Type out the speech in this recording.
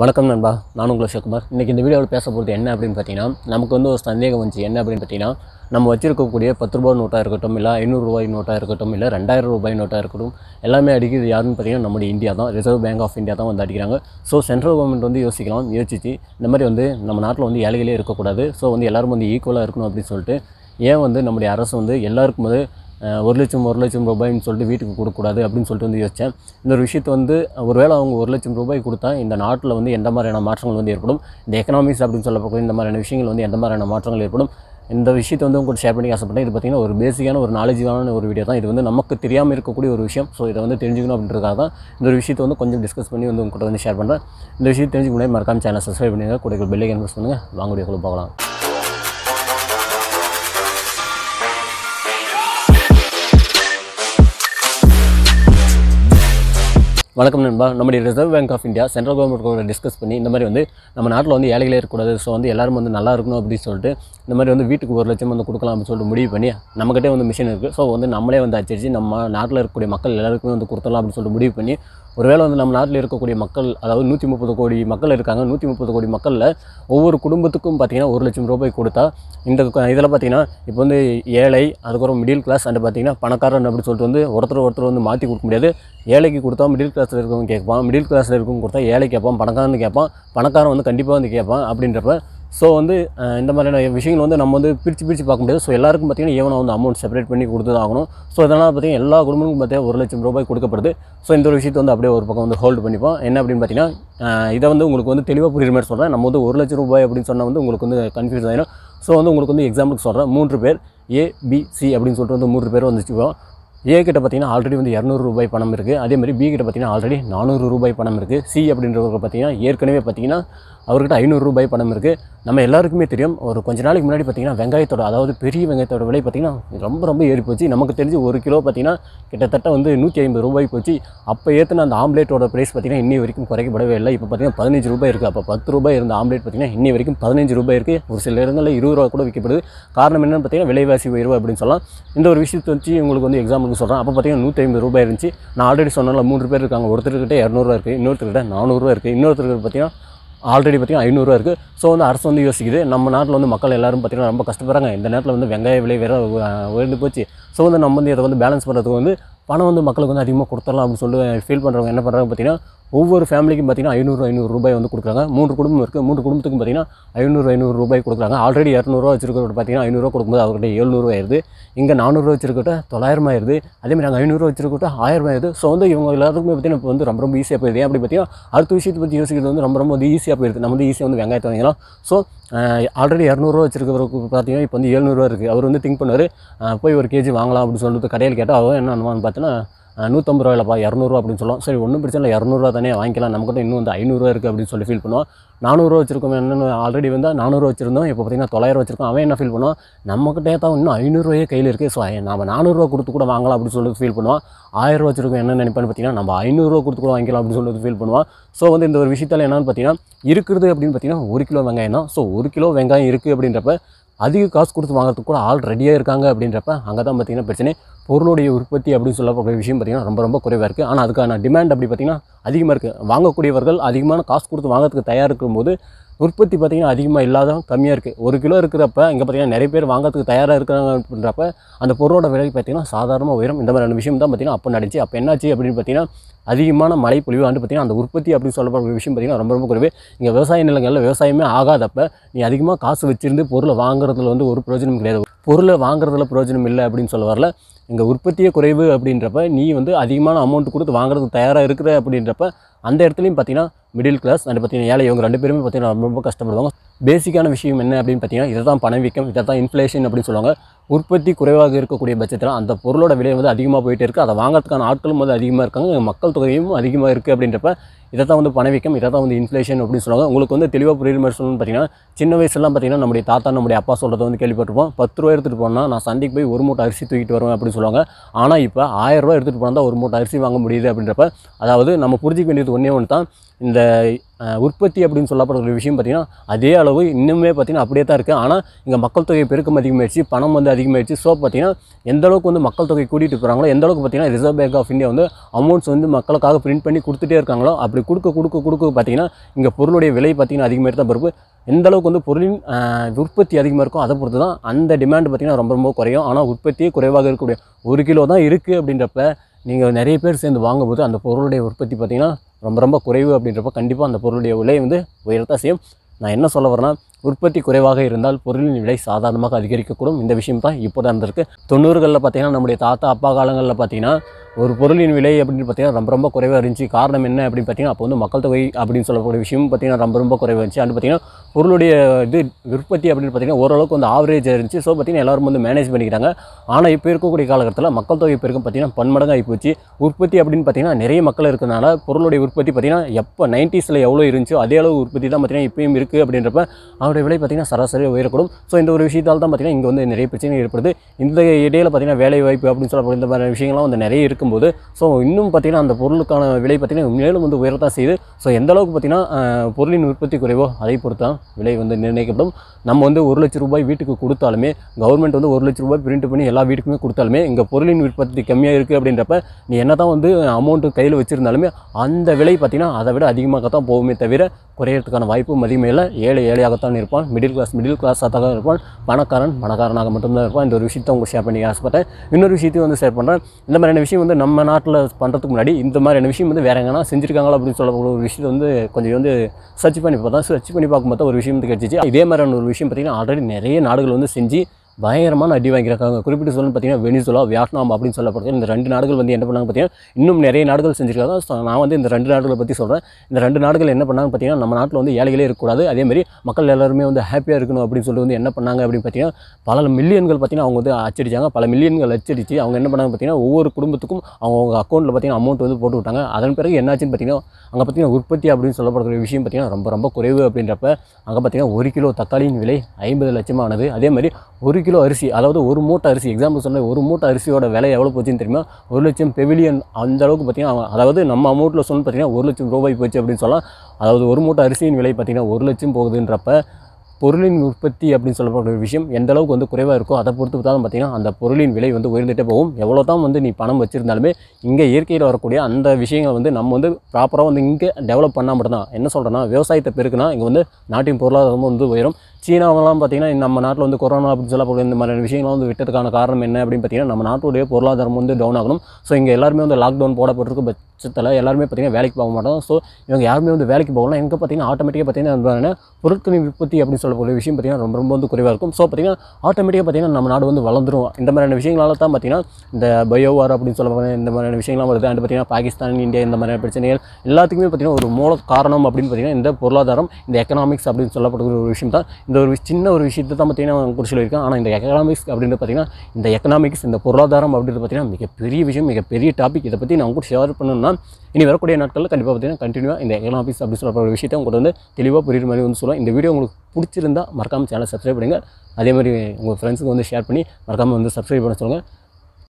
வணக்கம் நண்பா நான் உங்களை சிவகுமார் இன்றைக்கி இந்த வீடியோவில் பேச போகிறது என்ன அப்படின்னு பார்த்தீங்கன்னா நமக்கு வந்து ஒரு சந்தேகம் வந்துச்சு என்ன அப்படின்னு பார்த்தீங்கன்னா நம்ம வச்சிருக்கக்கூடிய பத்து ரூபாய் நோட்டாக இருக்கட்டும் இல்லை ஐநூறுரூவாய் நோட்டாக இருக்கட்டும் இல்லை ரெண்டாயிரம் ரூபாய் நோட்டாக இருக்கட்டும் எல்லாமே அடிக்கிறது யாருன்னு பார்த்தீங்கன்னா நம்முடைய இந்தியா தான் ரிசர்வ் பேங்க் ஆஃப் இந்தியா தான் வந்து அடிக்கிறாங்க ஸோ சென்ட்ரல் கவர்மெண்ட் வந்து யோசிக்கலாம் யோசிச்சு இந்த மாதிரி வந்து நம்ம நாட்டில் வந்து ஏழைகளே இருக்கக்கூடாது ஸோ வந்து எல்லோரும் வந்து ஈக்குவலாக இருக்கணும் அப்படின்னு சொல்லிட்டு ஏன் வந்து நம்முடைய அரசு வந்து எல்லாருக்கும் வந்து ஒரு லட்சம் ஒரு லட்சம் ரூபாய்னு சொல்லிட்டு வீட்டுக்கு கொடுக்கக்கூடாது அப்படின்னு சொல்லிட்டு வந்து யோசித்தேன் இந்த ஒரு விஷயத்தை வந்து ஒருவேளை அவங்க ஒரு லட்சம் ரூபாய் கொடுத்தா இந்த நாட்டில் வந்து எந்த மாதிரியான மாற்றங்கள் வந்து ஏற்படும் இந்த எக்கனாமிக்ஸ் அப்படின்னு சொல்லப்போ இந்த மாதிரியான விஷயங்கள் வந்து எந்த மாதிரியான மாற்றங்கள் ஏற்படும் இந்த விஷயத்தை வந்து உங்களுக்கு ஷேர் பண்ணி ஆசைப்பட்டேன் இது பார்த்திங்கன்னா ஒரு பேசிக்கான ஒரு நாலேஜான ஒரு வீடியோ தான் இது வந்து நமக்கு தெரியாமல் இருக்கக்கூடிய ஒரு விஷயம் ஸோ இதை வந்து தெரிஞ்சுக்கணும் அப்படின்றதுக்காக தான் இந்த ஒரு விஷயத்தை வந்து கொஞ்சம் டிஸ்கஸ் பண்ணி வந்து உங்கள்கிட்ட வந்து ஷேர் பண்ணுறேன் இந்த விஷயத்தை தெரிஞ்சுக்க முடியாது மறக்காம சேனல் சப்ஸ்கிரைப் பண்ணிடுங்க கூட பெல்லைக்கன் ப்ரெஸ் பண்ணுங்கள் வாங்க வீடியோ பார்க்கலாம் வணக்கம் நண்பா நம்முடைய reserve bank of India central government கூட டிஸ்கஸ் பண்ணி இந்த மாதிரி வந்து நம்ம நாட்டில் வந்து ஏழைகளே இருக்கக்கூடாது ஸோ வந்து எல்லாரும் வந்து நல்லா இருக்கணும் அப்படின்னு சொல்லிட்டு இந்த மாதிரி வந்து வீட்டுக்கு ஒரு லட்சம் வந்து கொடுக்கலாம் அப்படின்னு சொல்லிட்டு முடிவு பண்ணி நம்மகிட்டே வந்து மிஷின் இருக்குது ஸோ வந்து நம்மளே வந்து அச்சடிச்சு நம்ம நாட்டில் இருக்கக்கூடிய மக்கள் எல்லாருக்குமே வந்து கொடுத்தலாம் அப்படின்னு சொல்லிட்டு முடிவு பண்ணி ஒருவேளை வந்து நம்ம நாட்டில் இருக்கக்கூடிய மக்கள் அதாவது நூற்றி முப்பது கோடி மக்கள் இருக்காங்க நூற்றி முப்பது கோடி மக்களில் ஒவ்வொரு குடும்பத்துக்கும் பார்த்திங்கன்னா ஒரு லட்சம் ரூபாய் கொடுத்தா இந்த இதில் பார்த்திங்கன்னா இப்போ வந்து ஏழை அதுக்கப்புறம் மிடில் கிளாஸ் அண்ட் பார்த்திங்கன்னா பணக்காரன் அப்படின்னு சொல்லிட்டு வந்து ஒருத்தர் ஒருத்தர் வந்து மாற்றி கொடுக்க முடியாது ஏழைக்கு கொடுத்தா மிடில் கிளாஸில் இருக்கவங்க கேட்பான் மிடில் கிளாஸில் இருக்கவங்க கொடுத்தா ஏழை கேட்பான் பணக்காரன்னு கேட்பான் பணக்காரன் வந்து கண்டிப்பாக வந்து கேட்பான் அப்படின்றப்ப ஸோ வந்து இந்த மாதிரியான விஷயங்கள் வந்து நம்ம வந்து பிரித்து பிரித்து பார்க்க முடியாது ஸோ எல்லாருக்கும் பார்த்திங்கன்னா ஏவனா வந்து அமௌண்ட் செப்பரேட் பண்ணி கொடுத்து தான் ஆகணும் ஸோ இதனால் பார்த்திங்கன்னா எல்லா குடும்பங்களுக்கும் பார்த்தீங்கன்னா ஒரு லட்சம் ரூபாய் கொடுக்கப்படுது ஸோ இந்த ஒரு விஷயத்தை வந்து அப்படியே ஒரு பக்கம் வந்து ஹோல்டு பண்ணிப்போம் என்ன அப்படின்னு பார்த்தீங்கன்னா இதை வந்து உங்களுக்கு வந்து தெளிவாக புரியுற மாதிரி சொல்கிறேன் நம்ம வந்து ஒரு லட்சம் ரூபாய் அப்படின்னு சொன்னால் வந்து உங்களுக்கு வந்து கன்ஃபியூஸ் ஆகிடும் ஸோ வந்து உங்களுக்கு வந்து எக்ஸாம்பிளுக்கு சொல்கிறேன் மூன்று பேர் ஏபிசி அப்படின்னு சொல்லிட்டு வந்து மூன்று பேர் வந்துச்சுவோம் ஏ கிட்ட பார்த்தீங்கன்னா ஆல்ரெடி வந்து இரநூறு ரூபாய் பணம் இருக்குது அதே மாதிரி பி கிட்ட பார்த்தீங்கன்னா ஆல்ரெடி நானூறு ரூபாய் பணம் இருக்குது சி அப்படின்றவங்க பார்த்தீங்கன்னா ஏற்கனவே பார்த்தீங்கன்னா அவர்கிட்ட ஐநூறுரூபாய் பணம் இருக்குது நம்ம எல்லாருக்குமே தெரியும் ஒரு கொஞ்ச நாளைக்கு முன்னாடி பார்த்திங்கன்னா வெங்காயத்தோட அதாவது பெரிய வெங்காயத்தோட விலை பார்த்திங்கன்னா ரொம்ப ரொம்ப ஏறி போச்சு நமக்கு தெரிஞ்சு ஒரு கிலோ பார்த்திங்கன்னா கிட்டத்தட்ட வந்து நூற்றி ஐம்பது ரூபாய் போச்சு அப்போ ஏற்றின அந்த ஆம்லேட்டோட ப்ரைஸ் பார்த்திங்கன்னா இன்னி வரைக்கும் குறைக்கப்படவே இல்லை இப்போ பார்த்திங்கன்னா பதினஞ்சு ரூபாய் இருக்குது அப்போ பத்து ரூபாய் இருந்த ஆம்லேட் பார்த்திங்கன்னா இன்னி வரைக்கும் பதினஞ்சு ரூபாய் இருக்குது ஒரு சில இடங்களில் இருபது ரூபா கூட விற்கப்படுது காரணம் என்னென்னு பார்த்திங்கன்னா விலைவாசி உயர்வு அப்படின்னு சொல்லலாம் இந்த ஒரு விஷயத்தை வச்சு உங்களுக்கு வந்து எக்ஸாம்பிளுக்கு சொல்கிறேன் அப்போ பார்த்திங்கன்னா நூற்றி ஐம்பது ரூபாய் இருந்துச்சு நான் ஆல்ரெடி சொன்னால மூன்று பேர் இருக்காங்க ஒருத்தருக்கிட்ட இரநூறுவா இருக்குது இன்னொருத்தருக்கிட்ட நானூறுரூவா இருக்குது இன்னொருத்தருக்கு பார்த்திங்கன்னா ஆல்ரெடி பார்த்திங்கன்னா ஐநூறுரூவா இருக்குது ஸோ வந்து அரசு வந்து யோசிக்குது நம்ம நாட்டில் வந்து மக்கள் எல்லோரும் பார்த்திங்கன்னா ரொம்ப கஷ்டப்படுறாங்க இந்த நேரத்தில் வந்து வெங்காய விலை வேறு உயர்ந்து போச்சு ஸோ வந்து நம்ம வந்து இதை வந்து பேலன்ஸ் பண்ணுறதுக்கு வந்து பணம் வந்து மக்களுக்கு வந்து அதிகமாக கொடுத்துடலாம் அப்படின்னு சொல்லி ஃபீல் பண்ணுறவங்க என்ன பண்ணுறாங்க பார்த்திங்கன்னா ஒவ்வொரு ஃபேமிலிக்கும் பார்த்திங்கன்னா ஐநூறு ஐநூறு ரூபாய் வந்து கொடுக்குறாங்க மூன்று குடும்பம் இருக்குது மூன்று குடும்பத்துக்கும் பார்த்திங்கன்னா ஐநூறு ஐநூறு ரூபாய் கொடுக்குறாங்க ஆல்ரெடி இரநூறுவா வச்சிருக்கிறவங்க பார்த்திங்கன்னா ஐநூறுவா கொடுக்கும்போது அவர்கிட்ட எழுநூறுவா ஆயிருது இங்கே நானூறுவா வச்சிருக்கிட்ட தொள்ளாயிரம் ஆயிருது அதேமாதிரி நாங்கள் ஐநூறுரூவா வச்சிருக்கிட்ட ஆயிரம் ஆயிருது ஸோ வந்து இவங்க எல்லாத்துக்குமே பார்த்திங்கன்னா இப்போ வந்து ரொம்ப ரொம்ப ஈஸியாக போயிடுது ஏன் அப்படி பார்த்திங்கன்னா அடுத்த விஷயத்தை பற்றி யோசிக்கிறது வந்து ரொம்ப ரொம்ப வந்து ஈஸியாக போயிடுது நம்ம வந்து ஈஸியாக வந்து வெங்காயத்தை வாங்கிக்கலாம் ஸோ ஆல்ரெடி இரநூறுவா வச்சிருக்கிறவருக்கு பார்த்திங்கன்னா இப்போ வந்து எழுநூறுவா இருக்குது அவர் வந்து திங்க் பண்ணுவார் போய் ஒரு கேஜி வாங்கலாம் அப்படின்னு சொல்லிட்டு கடையில் கேட்டால் அவர் என்ன பார்த்தீங்கன்னா நூற்றம்பது ரூபாயிலப்பா இரநூறுவா அப்படின்னு சொல்லுவோம் சரி ஒன்றும் பிரச்சனை இல்லை இரநூறுவா தானே வாங்கிக்கலாம் நமக்கு இன்னும் வந்து ஐநூறுரூவா இருக்குது அப்படின்னு சொல்லி ஃபீல் பண்ணுவோம் நானூறுரூவா வச்சிருக்கோம் என்னென்னு ஆல்ரெடி வந்து நானூறுவா வச்சிருந்தோம் இப்போ பார்த்திங்கன்னா தொள்ளாயிரம் வச்சிருக்கோம் அவன் என்ன ஃபீல் பண்ணுவான் நம்மக்கிட்டே தான் இன்னும் ஐநூறுரூவாயே கையில் இருக்குது ஸோ நம்ம நானூறுரூவா கொடுத்து கூட வாங்கலாம் அப்படின்னு சொல்லிட்டு ஃபீல் பண்ணுவோம் ஆயிரம் ரூபா வச்சிருக்கோம் என்ன நினைப்பான்னு பார்த்தீங்கன்னா நம்ம ஐநூறுரூவா கொடுத்து கூட வாங்கிக்கலாம் அப்படின்னு சொல்லிட்டு ஃபீல் பண்ணுவான் ஸோ வந்து இந்த ஒரு விஷயத்தில் என்னென்னு பார்த்தீங்கன்னா இருக்கிறது அப்படின்னு பார்த்தீங்கன்னா ஒரு கிலோ வெங்காயம் தான் ஸோ ஒரு கிலோ வெங்காயம் இருக்குது அப்படின்றப்ப அதிக காசு கொடுத்து வாங்குறதுக்கு கூட ஆள் ரெடியாக இருக்காங்க அப்படின்றப்ப அங்கே தான் பார்த்திங்கன்னா பிரச்சனை பொருளுடைய உற்பத்தி அப்படின்னு சொல்லக்கூடிய விஷயம் பார்த்திங்கன்னா ரொம்ப ரொம்ப குறைவாக இருக்குது ஆனால் அதுக்கான டிமாண்ட் அப்படி பார்த்திங்கன்னா அதிகமாக இருக்குது வாங்கக்கூடியவர்கள் அதிகமான காசு கொடுத்து வாங்கிறதுக்கு தயார் இருக்கும்போது உற்பத்தி பார்த்திங்கன்னா அதிகமாக இல்லாதவங்க கம்மியாக இருக்குது ஒரு கிலோ இருக்கிறப்ப இங்கே பார்த்திங்கன்னா நிறைய பேர் வாங்கிறதுக்கு தயாராக இருக்கிறாங்க அப்படின்றப்ப அந்த பொருளோட விலை பார்த்திங்கன்னா சாதாரணமாக உயரும் இந்த மாதிரியான விஷயம் தான் பார்த்திங்கன்னா அப்போ நடந்துச்சு அப்போ என்னாச்சு அப்படின்னு பார்த்திங்கன்னா அதிகமான மழை பொழிவு வந்து பார்த்திங்கன்னா அந்த உற்பத்தி அப்படின்னு சொல்லப்படுற விஷயம் பார்த்திங்கன்னா ரொம்ப ரொம்ப குறைவு இங்கே விவசாய நிலங்களில் விவசாயமே ஆகாதப்ப நீ அதிகமாக காசு வச்சுருந்து பொருளை வாங்குறதுல வந்து ஒரு பிரயோஜனம் கிடையாது பொருளை வாங்குறதுல பிரயோஜனம் இல்லை அப்படின்னு சொல்ல வரல இங்கே உற்பத்தியே குறைவு அப்படின்றப்ப நீ வந்து அதிகமான அமௌண்ட் கொடுத்து வாங்குறதுக்கு தயாராக இருக்கிற அப்படின்றப்ப அந்த இடத்துலையும் பார்த்திங்கன்னா மிடில் கிளாஸ் அண்ட் பார்த்தீங்கன்னா ஏழை இவங்க ரெண்டு பேருமே பார்த்தீங்கன்னா ரொம்ப கஷ்டப்படுவாங்க பேசிக்கான விஷயம் என்ன அப்படின்னு பார்த்தீங்கன்னா இதை தான் பணவீக்கம் இதை தான் இன்ஃப்ளேஷன் அப்படின்னு சொல்லுவாங்க உற்பத்தி குறைவாக இருக்கக்கூடிய பட்சத்தில் அந்த பொருளோட விலை வந்து அதிகமாக போயிட்டே இருக்குது அதை வாங்கிறதுக்கான ஆட்களும் வந்து அதிகமாக இருக்காங்க மக்கள் தொகையும் அதிகமாக இருக்குது அப்படின்றப்ப இதை தான் வந்து பணவீக்கம் இதை தான் வந்து இன்ஃப்ளேஷன் அப்படின்னு சொல்லுவாங்க உங்களுக்கு வந்து தெளிவாக புரியுற மாதிரி சொல்லணும்னு பார்த்தீங்கன்னா சின்ன வயசுலாம் பார்த்தீங்கன்னா நம்முடைய தாத்தா நம்முடைய அப்பா சொல்கிறத வந்து கேள்விப்பட்டிருப்போம் பத்து ரூபா எடுத்துகிட்டு போனால் நான் சண்டைக்கு போய் ஒரு மூட்டை அரிசி தூக்கிட்டு வருவேன் அப்படின்னு சொல்லுவாங்க ஆனால் இப்போ ஆயிரம் ரூபா எடுத்துகிட்டு போனால் தான் ஒரு மூட்டை அரிசி வாங்க முடியுது அப்படின்றப்ப அதாவது நம்ம புரிஞ்சிக்க வேண்டியது ஒன்றே ஒன்று தான் இந்த உற்பத்தி அப்படின்னு சொல்லப்படுற விஷயம் பார்த்திங்கன்னா அதே அளவு இன்னுமே பார்த்திங்கன்னா அப்படியே தான் இருக்குது ஆனால் இங்கே மக்கள் தொகை பெருக்கம் அதிகமாகிடுச்சு பணம் வந்து அதிகமாகிடுச்சு ஸோ பார்த்திங்கன்னா எந்த அளவுக்கு வந்து மக்கள் தொகை கூட்டிகிட்டு இருக்கிறாங்களோ எந்தளவுக்கு பார்த்திங்கன்னா ரிசர்வ் பேங்க் ஆஃப் இந்தியா வந்து அமௌண்ட்ஸ் வந்து மக்களுக்காக பிரிண்ட் பண்ணி கொடுத்துட்டே இருக்காங்களோ அப்படி கொடுக்க கொடுக்க கொடுக்க பார்த்திங்கன்னா இங்கே பொருளுடைய விலை பார்த்திங்கன்னா அதிகமாக தான் பிறப்பு எந்த அளவுக்கு வந்து பொருளின் உற்பத்தி அதிகமாக இருக்கோ அதை பொறுத்து தான் அந்த டிமாண்ட் பார்த்திங்கன்னா ரொம்ப ரொம்ப குறையும் ஆனால் உற்பத்தியே குறைவாக இருக்கக்கூடிய ஒரு கிலோ தான் இருக்குது அப்படின்றப்ப நீங்கள் நிறைய பேர் சேர்ந்து வாங்கும்போது அந்த பொருளுடைய உற்பத்தி பார்த்திங்கன்னா ரொம்ப ரொம்ப குறைவு அப்படின்றப்ப கண்டிப்பாக அந்த பொருளுடைய விலை வந்து உயரத்தான் செய்யும் நான் என்ன சொல்ல வரேன்னா உற்பத்தி குறைவாக இருந்தால் பொருளின் விலை சாதாரணமாக அதிகரிக்கக்கூடும் இந்த விஷயம் தான் இப்போ நடந்திருக்கு தொண்ணூறுகளில் பார்த்தீங்கன்னா நம்முடைய தாத்தா அப்பா காலங்களில் பார்த்தீங்கன்னா ஒரு பொருளின் விலை அப்படின்னு பார்த்தீங்கன்னா ரொம்ப ரொம்ப குறைவாக இருந்துச்சு காரணம் என்ன அப்படின்னு பார்த்தீங்கன்னா அப்போ வந்து மக்கள் தொகை அப்படின்னு சொல்லக்கூடிய விஷயம் பார்த்தீங்கன்னா ரொம்ப ரொம்ப குறைவாக இருந்துச்சு அது பார்த்தீங்கன்னா பொருளுடைய இது உற்பத்தி அப்படின்னு பார்த்தீங்கன்னா ஓரளவுக்கு வந்து ஆவரேஜ் இருந்துச்சு ஸோ பார்த்தீங்கன்னா எல்லாரும் வந்து மேனேஜ் பண்ணிக்கிறாங்க ஆனால் இப்போ இருக்கக்கூடிய காலகட்டத்தில் மக்கள் தொகை பெருக்கும் பார்த்தீங்கன்னா பன்மடங்காக போச்சு உற்பத்தி அப்படின்னு பார்த்தீங்கன்னா நிறைய மக்கள் இருக்கிறனால பொருளுடைய உற்பத்தி பார்த்தீங்கன்னா எப்போ நைன்டிஸில் எவ்வளோ இருந்துச்சோ அதே அளவு உற்பத்தி தான் பார்த்தீங்கன்னா இப்பயும் இருக்குது அப்படின்றப்ப அதோட விலை பார்த்திங்கன்னா சராசரி உயரக்கூடும் ஸோ இந்த ஒரு விஷயத்தால் தான் பார்த்திங்கன்னா இங்கே வந்து நிறைய பிரச்சனை ஏற்படுது இந்த இடையில் பார்த்திங்கன்னா வேலை வாய்ப்பு அப்படின்னு சொல்லப்படுற இந்த மாதிரி விஷயங்கள்லாம் வந்து நிறைய இருக்கும்போது ஸோ இன்னும் பார்த்திங்கன்னா அந்த பொருளுக்கான விலை பார்த்திங்கன்னா மேலும் வந்து உயரத்தான் செய்யுது ஸோ எந்த அளவுக்கு பார்த்திங்கன்னா பொருளின் உற்பத்தி குறைவோ அதை பொறுத்து தான் விலை வந்து நிர்ணயிக்கப்படும் நம்ம வந்து ஒரு லட்ச ரூபாய் வீட்டுக்கு கொடுத்தாலுமே கவர்மெண்ட் வந்து ஒரு லட்ச ரூபாய் பிரிண்ட் பண்ணி எல்லா வீட்டுக்குமே கொடுத்தாலுமே இங்கே பொருளின் உற்பத்தி கம்மியாக இருக்குது அப்படின்றப்ப நீ என்ன தான் வந்து அமௌண்ட்டு கையில் வச்சுருந்தாலுமே அந்த விலை பார்த்திங்கன்னா அதை விட அதிகமாக தான் போகுமே தவிர குறையிறதுக்கான வாய்ப்பும் அதிகமே இல்லை ஏழை ஏழையாகத்தான் இருக்கும் இருப்பான் மிடில் கிளாஸ் மிடில் கிளாஸாக தான் இருப்பான் பணக்காரன் பணக்காரனாக மட்டும்தான் இருப்பான் இந்த ஒரு விஷயத்தை உங்களுக்கு ஷேர் பண்ணி ஆசைப்பட்டேன் இன்னொரு விஷயத்தையும் வந்து ஷேர் பண்ணுறேன் இந்த மாதிரியான விஷயம் வந்து நம்ம நாட்டில் பண்ணுறதுக்கு முன்னாடி இந்த மாதிரியான விஷயம் வந்து வேறு எங்கன்னா செஞ்சுருக்காங்களா அப்படின்னு சொல்லக்கூடிய ஒரு விஷயத்தை வந்து கொஞ்சம் வந்து சர்ச் பண்ணி பார்த்தா சர்ச் பண்ணி பார்க்கும்போது ஒரு விஷயம் வந்து கிடச்சிச்சு இதே மாதிரியான ஒரு விஷயம் பார்த்திங்கன்னா ஆல்ரெடி நிறைய நாடுகள் வந்து செஞ்சு பயங்கரமான அடி வாங்கியிருக்காங்க குறிப்பிட்டு சொல்லணும் பார்த்தீங்கன்னா வெனிசுலா வியட்நாம் அப்படின்னு சொல்லப்படுது இந்த ரெண்டு நாடுகள் வந்து என்ன பண்ணாங்க பார்த்தீங்கன்னா இன்னும் நிறைய நாடுகள் செஞ்சுருக்காங்க ஸோ நான் வந்து இந்த ரெண்டு நாடுகளை பற்றி சொல்கிறேன் இந்த ரெண்டு நாடுகள் என்ன பண்ணாங்க பார்த்தீங்கன்னா நம்ம நாட்டில் வந்து ஏழைகளே இருக்கக்கூடாது அதேமாதிரி மக்கள் எல்லாருமே வந்து ஹாப்பியாக இருக்கணும் அப்படின்னு சொல்லிட்டு வந்து என்ன பண்ணாங்க அப்படின்னு பார்த்தீங்கன்னா பல மில்லியன்கள் பார்த்தீங்கன்னா அவங்க வந்து அச்சடிச்சாங்க பல மில்லியன்கள் அச்சடிச்சு அவங்க என்ன பண்ணாங்க பார்த்தீங்கன்னா ஒவ்வொரு குடும்பத்துக்கும் அவங்க அக்கௌண்ட்டில் பார்த்தீங்கன்னா அமௌண்ட் வந்து போட்டு விட்டாங்க அதன் பிறகு என்னாச்சுன்னு பார்த்தீங்கன்னா அங்கே பார்த்தீங்கன்னா உற்பத்தி அப்படின்னு சொல்லப்படக்கூடிய விஷயம் பார்த்தீங்கன்னா ரொம்ப ரொம்ப குறைவு அப்படின்றப்ப அங்கே பார்த்தீங்கன்னா ஒரு கிலோ தக்காளியின் விலை ஐம்பது லட்சமானது அதே மாதிரி ஒரு கிலோ அரிசி அதாவது ஒரு மூட்டை அரிசி எக்ஸாம்பிள் சொன்ன ஒரு மூட்டை அரிசியோட விலை எவ்வளோ போச்சுன்னு தெரியுமா ஒரு லட்சம் பெவிலியன் அந்த அளவுக்கு பார்த்தீங்கன்னா அதாவது நம்ம அமௌண்ட்டில் சொன்னு பார்த்தீங்கன்னா ஒரு லட்சம் ரூபாய் போச்சு அப்படின்னு சொல்லலாம் அதாவது ஒரு மூட்டை அரிசியின் விலை பார்த்திங்கன்னா ஒரு லட்சம் போகுதுன்றப்ப பொருளின் உற்பத்தி அப்படின்னு சொல்லப்படுற விஷயம் எந்த அளவுக்கு வந்து குறைவாக இருக்கோ அதை பொறுத்து தான் பார்த்திங்கன்னா அந்த பொருளின் விலை வந்து உயர்ந்துகிட்டே போகும் எவ்வளோ தான் வந்து நீ பணம் வச்சுருந்தாலுமே இங்கே இயற்கையில் வரக்கூடிய அந்த விஷயங்களை வந்து நம்ம வந்து ப்ராப்பராக வந்து இங்கே டெவலப் பண்ணால் மட்டும்தான் என்ன சொல்கிறேன்னா விவசாயத்தை பெருக்குனா இங்கே வந்து நாட்டின் பொருளாதாரமும் வந்து உயரும் சீனாவெல்லாம் பார்த்திங்கன்னா நம்ம நாட்டில் வந்து கொரோனா அப்படின்னு சொல்ல இந்த மாதிரியான விஷயங்கள்லாம் வந்து விட்டதுக்கான காரணம் என்ன அப்படின்னு பார்த்தீங்கன்னா நம்ம நாட்டுடைய பொருளாதாரம் வந்து டவுன் ஆகணும் ஸோ இங்கே எல்லாருமே வந்து லாக்டவுன் போடப்பட்டிருக்க பட்சத்தில் எல்லாருமே பார்த்திங்கன்னா வேலைக்கு போக மாட்டோம் ஸோ இவங்க யாருமே வந்து வேலைக்கு போகலாம் எங்கே பார்த்திங்கன்னா ஆட்டோமேட்டிக்காக பார்த்திங்கன்னா பொருட்களின் உற்பத்தி அப்படின்னு சொல்லக்கூடிய விஷயம் பார்த்திங்கன்னா ரொம்ப ரொம்ப வந்து குறைவாக இருக்கும் ஸோ பார்த்திங்கன்னா ஆட்டோமேட்டிக்காக பார்த்திங்கன்னா நம்ம நாடு வந்து வளர்ந்துரும் இந்த மாதிரியான விஷயங்களால தான் பார்த்திங்கன்னா இந்த பயோவார் அப்படின்னு சொல்லக்கூடிய இந்த மாதிரியான விஷயங்கள்லாம் வருது அண்ட் பார்த்திங்கன்னா பாகிஸ்தான் இந்தியா இந்த மாதிரியான பிரச்சனைகள் எல்லாத்துக்குமே பார்த்திங்கன்னா ஒரு மூல காரணம் அப்படின்னு பார்த்திங்கன்னா இந்த பொருளாதாரம் இந்த எக்கனாமிக்ஸ் அப்படின்னு சொல்லப்படுகிற ஒரு விஷயம் தான் இந்த இந்த ஒரு சின்ன ஒரு விஷயத்தை தான் பார்த்தீங்கன்னா கூட சொல்லியிருக்கேன் ஆனால் இந்த எக்கனாமிக்ஸ் அப்படின்றது பார்த்திங்கன்னா இந்த எக்கனாமிக்ஸ் இந்த பொருளாதாரம் அப்படின்றது பார்த்திங்கன்னா மிகப்பெரிய விஷயம் மிகப்பெரிய டாபிக் இதை பற்றி நான் கூட ஷேர் பண்ணணும்னா இனி வரக்கூடிய நாட்களில் கண்டிப்பாக பார்த்திங்கன்னா கண்டினியூவாக இந்த எக்கனாமிக்ஸ் அப்படின்னு சொல்கிற விஷயத்தை உங்களுக்கு வந்து தெளிவாக புரியுற மாதிரி வந்து சொல்லுவேன் இந்த வீடியோ உங்களுக்கு பிடிச்சிருந்தால் மறக்காமல் சேனல் சப்ஸ்கிரைப் பண்ணுங்கள் அதே மாதிரி உங்கள் ஃப்ரெண்ட்ஸுக்கு வந்து ஷேர் பண்ணி மறக்காமல் வந்து சப்ஸ்கிரைப் பண்ண சொல்லுங்கள்